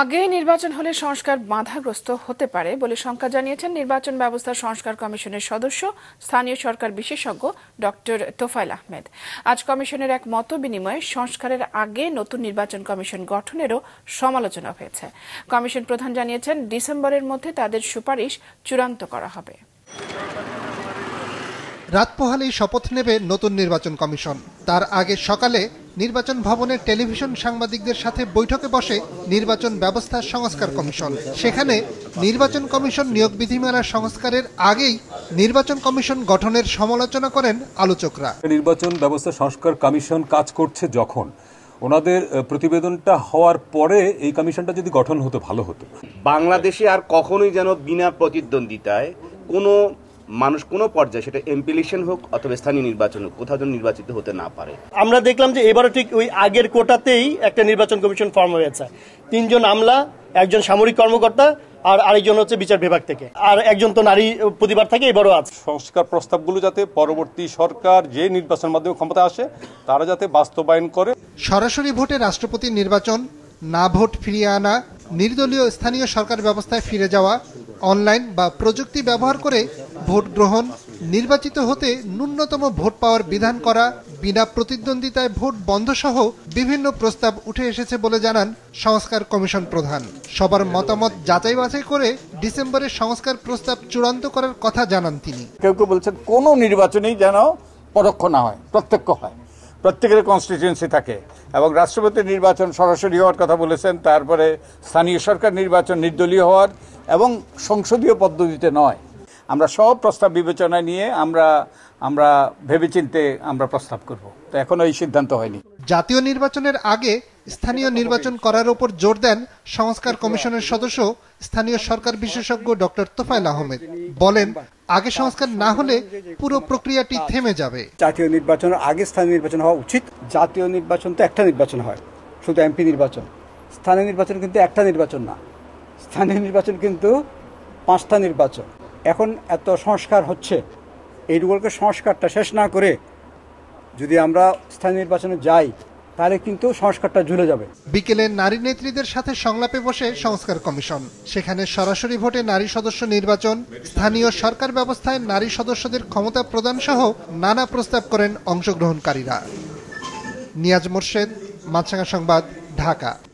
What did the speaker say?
আগে নির্বাচন হলে সংস্কার বাধাগ্রস্ত হতে পারে বলে শঙ্কা জানিয়েছেন নির্বাচন ব্যবস্থা সংস্কার কমিশনের সদস্য স্থানীয় সরকার বিশেষজ্ঞ ডক্টর তোফাইল আহমেদ আজ কমিশনের এক মত বিনিময়ে সংস্কারের আগে নতুন নির্বাচন কমিশন গঠনেরও সমালোচনা হয়েছে কমিশন প্রধান জানিয়েছেন ডিসেম্বরের মধ্যে তাদের সুপারিশ চূড়ান্ত করা হবে রাত পোহালেই শপথ নেবে নতুন নির্বাচন কমিশন তার আগে সকালে নির্বাচন ভবনের টেলিভিশন সাংবাদিকদের সাথে বৈঠকে বসে নির্বাচন ব্যবস্থা সংস্কার কমিশন সেখানে নির্বাচন কমিশন নিয়োগ বিধিমালা সংস্কারের আগেই নির্বাচন কমিশন গঠনের সমালোচনা করেন আলোচকরা নির্বাচন ব্যবস্থা সংস্কার কমিশন কাজ করছে যখন ওনাদের প্রতিবেদনটা হওয়ার পরে এই কমিশনটা যদি গঠন হতো ভালো হতো বাংলাদেশে আর কখনোই যেন বিনা প্রতিদ্বন্দ্বিতায় কোনো মানুষ কোনো পর্যায়ে সেটা এমপিলেশন হোক অথবা স্থানীয় নির্বাচন হোক কোথাও নির্বাচিত হতে না পারে আমরা দেখলাম যে এবারও ঠিক ওই আগের কোটাতেই একটা নির্বাচন কমিশন ফর্ম হয়েছে তিনজন আমলা একজন সামরিক কর্মকর্তা আর আরেকজন হচ্ছে বিচার বিভাগ থেকে আর একজন তো নারী প্রতিবার থাকে এবারও আছে সংস্কার প্রস্তাবগুলো যাতে পরবর্তী সরকার যে নির্বাচন মাধ্যমে ক্ষমতা আসে তারা যাতে বাস্তবায়ন করে সরাসরি ভোটে রাষ্ট্রপতি নির্বাচন না ভোট ফিরিয়ে আনা নির্দলীয় স্থানীয় সরকার ব্যবস্থায় ফিরে যাওয়া অনলাইন বা প্রযুক্তি ব্যবহার করে ভোট গ্রহণ নির্বাচিত হতে ন্যূনতম ভোট পাওয়ার বিধান করা বিনা প্রতিদ্বন্দ্বিতায় ভোট বন্ধ সহ বিভিন্ন প্রস্তাব উঠে এসেছে বলে জানান সংস্কার কমিশন প্রধান সবার মতামত যাচাই বাছাই করে ডিসেম্বরে সংস্কার প্রস্তাব চূড়ান্ত করার কথা জানান তিনি কেউ কেউ বলছেন কোনো নির্বাচনেই যেন পরোক্ষ না হয় প্রত্যক্ষ হয় প্রত্যেকের কনস্টিটিউয়েন্সি থাকে এবং রাষ্ট্রপতির নির্বাচন সরাসরি হওয়ার কথা বলেছেন তারপরে স্থানীয় সরকার নির্বাচন নির্দলীয় হওয়ার এবং সংসদীয় পদ্ধতিতে নয় আমরা সব প্রস্তাব বিবেচনা নিয়ে আমরা আমরা ভেবেচিন্তে আমরা প্রস্তাব করব তো এখন এই সিদ্ধান্ত হয়নি জাতীয় নির্বাচনের আগে স্থানীয় নির্বাচন করার ওপর জোর দেন সংস্কার কমিশনের সদস্য স্থানীয় সরকার বিশেষজ্ঞ ডক্টর তোফাইল আহমেদ বলেন আগে সংস্কার না হলে পুরো প্রক্রিয়াটি থেমে যাবে জাতীয় নির্বাচনের আগে স্থানীয় নির্বাচন হওয়া উচিত জাতীয় নির্বাচন তো একটা নির্বাচন হয় শুধু এমপি নির্বাচন স্থানীয় নির্বাচন কিন্তু একটা নির্বাচন না স্থানীয় নির্বাচন কিন্তু পাঁচটা নির্বাচন এখন এত সংস্কার হচ্ছে এইটুকুকে সংস্কারটা শেষ না করে যদি আমরা স্থানীয় নির্বাচনে যাই তাহলে কিন্তু সংস্কারটা ঝুলে যাবে বিকেলে নারী নেত্রীদের সাথে সংলাপে বসে সংস্কার কমিশন সেখানে সরাসরি ভোটে নারী সদস্য নির্বাচন স্থানীয় সরকার ব্যবস্থায় নারী সদস্যদের ক্ষমতা প্রদান সহ নানা প্রস্তাব করেন অংশগ্রহণকারীরা নিয়াজ মোর্শেদ মাছাঙ্গা সংবাদ ঢাকা